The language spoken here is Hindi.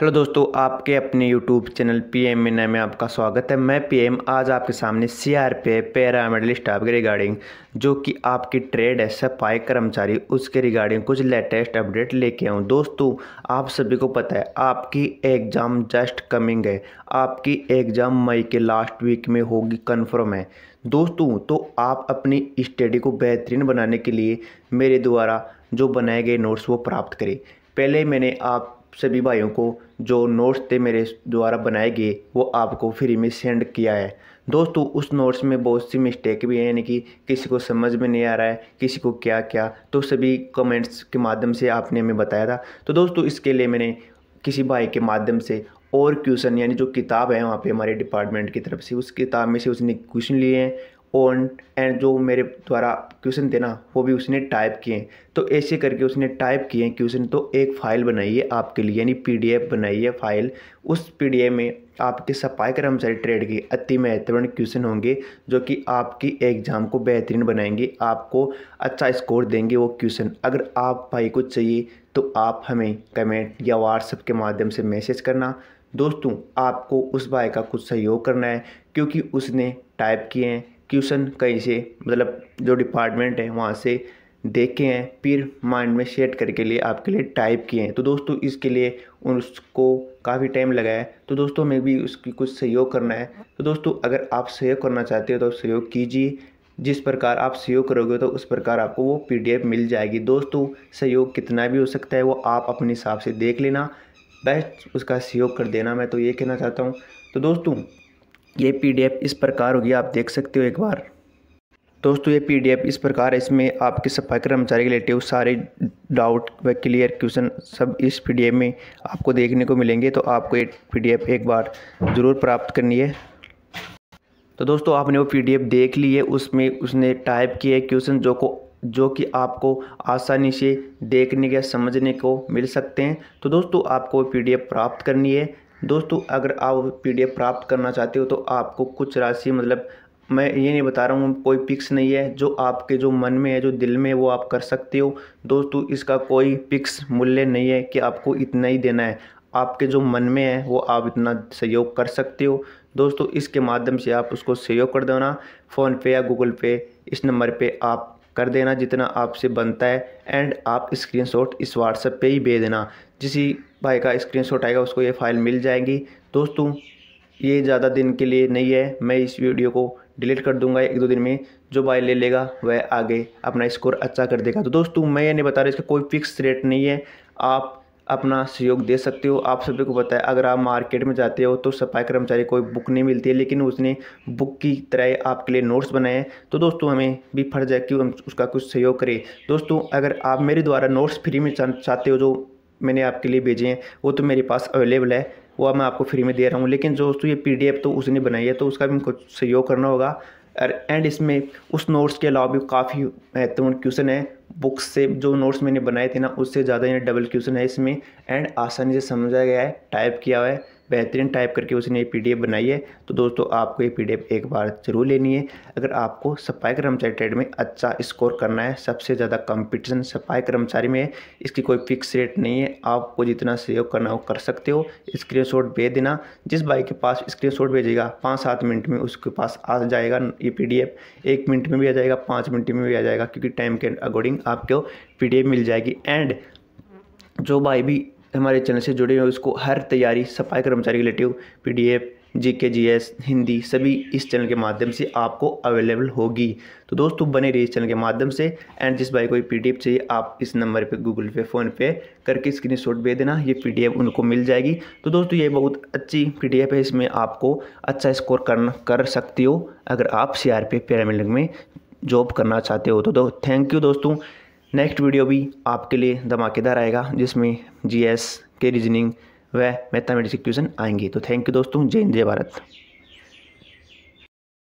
हेलो दोस्तों आपके अपने यूट्यूब चैनल पी एम में आपका स्वागत है मैं पीएम आज आपके सामने C R P F paramedical staff के रिगार्डिंग जो कि आपकी ट्रेड है सफाई कर्मचारी उसके रिगार्डिंग कुछ लेटेस्ट अपडेट लेके आऊँ दोस्तों आप सभी को पता है आपकी एग्ज़ाम जस्ट कमिंग है आपकी एग्ज़ाम मई के लास्ट वीक में होगी कन्फर्म है दोस्तों तो आप अपनी स्टडी को बेहतरीन बनाने के लिए मेरे द्वारा जो बनाए गए नोट्स वो प्राप्त करें पहले मैंने आप सभी भाइयों को जो नोट्स थे मेरे द्वारा बनाए गए वो आपको फ्री में सेंड किया है दोस्तों उस नोट्स में बहुत सी मिस्टेक भी है यानी कि किसी को समझ में नहीं आ रहा है किसी को क्या क्या तो सभी कमेंट्स के माध्यम से आपने हमें बताया था तो दोस्तों इसके लिए मैंने किसी भाई के माध्यम से और क्वेश्चन यानी जो किताब है वहाँ पे हमारे डिपार्टमेंट की तरफ से उस किताब में से उसने क्वेश्चन लिए हैं ओन एंड जो मेरे द्वारा क्वेश्चन थे ना वो भी उसने टाइप किए तो ऐसे करके उसने टाइप किए क्वेश्चन तो एक फ़ाइल बनाई है आपके लिए यानी पीडीएफ बनाई है फ़ाइल उस पीडीएफ में आपके सफाई कर्मचारी ट्रेड के अति महत्वपूर्ण क्वेश्चन होंगे जो कि आपकी एग्ज़ाम को बेहतरीन बनाएंगे आपको अच्छा स्कोर देंगे वो क्वेश्चन अगर आप भाई को चाहिए तो आप हमें कमेंट या व्हाट्सएप के माध्यम से मैसेज करना दोस्तों आपको उस भाई का कुछ सहयोग करना है क्योंकि उसने टाइप किए हैं क्वेश्चन कहीं से मतलब जो डिपार्टमेंट है वहाँ से देखे हैं फिर माइंड में सेट करके लिए आपके लिए टाइप किए हैं तो दोस्तों इसके लिए उसको काफ़ी टाइम लगाया है तो दोस्तों मैं भी उसकी कुछ सहयोग करना है तो दोस्तों अगर आप सहयोग करना चाहते हो तो सहयोग कीजिए जिस प्रकार आप सहयोग करोगे तो उस प्रकार आपको वो पीडीएफ मिल जाएगी दोस्तों सहयोग कितना भी हो सकता है वो आप अपने हिसाब से देख लेना बेस्ट उसका सहयोग कर देना मैं तो ये कहना चाहता हूँ तो दोस्तों ये पीडीएफ इस प्रकार होगी आप देख सकते हो एक बार दोस्तों ये पीडीएफ इस प्रकार है इसमें आपके सफाई कर्मचारी रिलेटिव सारे डाउट व क्लियर क्वेश्चन सब इस पीडीएफ में आपको देखने को मिलेंगे तो आपको ये पीडीएफ एक बार ज़रूर प्राप्त करनी है तो दोस्तों आपने वो पीडीएफ देख ली है उसमें उसने टाइप किए क्वेश्चन जो को जो कि आपको आसानी से देखने या समझने को मिल सकते हैं तो दोस्तों आपको पीडीएफ प्राप्त करनी है दोस्तों अगर आप पीडीएफ प्राप्त करना चाहते हो तो आपको कुछ राशि मतलब मैं ये नहीं बता रहा हूँ कोई पिक्स नहीं है जो आपके जो मन में है जो दिल में है वो आप कर सकते हो दोस्तों इसका कोई पिक्स मूल्य नहीं है कि आपको इतना ही देना है आपके जो मन में है वो आप इतना सहयोग कर सकते हो दोस्तों इसके माध्यम से आप उसको सहयोग कर देना फ़ोनपे या गूगल पे इस नंबर पे आप कर देना जितना आपसे बनता है एंड आप स्क्रीनशॉट इस व्हाट्सएप पे ही भेज देना जिस भाई का स्क्रीनशॉट आएगा उसको ये फ़ाइल मिल जाएगी दोस्तों ये ज़्यादा दिन के लिए नहीं है मैं इस वीडियो को डिलीट कर दूंगा एक दो दिन में जो भाई ले लेगा वह आगे अपना स्कोर अच्छा कर देगा तो दोस्तों मैं ये नहीं बता रहा इसका कोई फिक्स रेट नहीं है आप अपना सहयोग दे सकते हो आप सभी को बताया अगर आप मार्केट में जाते हो तो सफाई कर्मचारी कोई बुक नहीं मिलती है लेकिन उसने बुक की तरह आपके लिए नोट्स बनाए हैं तो दोस्तों हमें भी फर्ज है कि हम उसका कुछ सहयोग करें दोस्तों अगर आप मेरे द्वारा नोट्स फ्री में चाहते हो जो मैंने आपके लिए भेजे हैं वो तो मेरे पास अवेलेबल है वो मैं आपको फ्री में दे रहा हूँ लेकिन दोस्तों ये पी तो उसने बनाई है तो उसका भी हमको सहयोग करना होगा एंड इसमें उस नोट्स के अलावा भी काफ़ी महत्वपूर्ण क्वेश्चन है बुक्स से जो नोट्स मैंने बनाए थे ना उससे ज़्यादा यानी डबल क्वेश्चन है इसमें एंड आसानी से समझा गया है टाइप किया हुआ है बेहतरीन टाइप करके उसने ये पी बनाई है तो दोस्तों आपको ये पी एक बार ज़रूर लेनी है अगर आपको सफाई कर्मचारी ट्रेड में अच्छा स्कोर करना है सबसे ज़्यादा कंपटीशन सफाई कर्मचारी में है इसकी कोई फिक्स रेट नहीं है आपको जितना सहयोग करना हो कर सकते हो स्क्रीन शॉट भेज देना जिस भाई के पास स्क्रीन शॉट भेजेगा पाँच सात मिनट में उसके पास आ जाएगा ये पी एक मिनट में भी आ जाएगा पाँच मिनट में भी आ जाएगा क्योंकि टाइम के अकॉर्डिंग आपको पी मिल जाएगी एंड जो भाई भी हमारे चैनल से जुड़े हुए उसको हर तैयारी सफाई कर्मचारी relative P D F G K G S Hindi सभी इस चैनल के माध्यम से आपको अवेलेबल होगी तो दोस्तों बने रहिए इस चैनल के माध्यम से एंड जिस भाई कोई पी डी एफ चाहिए आप इस नंबर पे गूगल पे फ़ोनपे करके स्क्रीन शॉट दे देना ये पी डी एफ उनको मिल जाएगी तो दोस्तों ये बहुत अच्छी पी डी एफ है इसमें आपको अच्छा स्कोर कर, कर सकती हो अगर आप सी आर पी पैरामिलिटरी में जॉब करना चाहते हो तो दो थैंक यू दोस्तों नेक्स्ट वीडियो भी आपके लिए धमाकेदार आएगा जिसमें जीएस के रीजनिंग व मैथमेटिक्स क्वेश्चन आएंगे तो थैंक यू दोस्तों जय हिंद जय भारत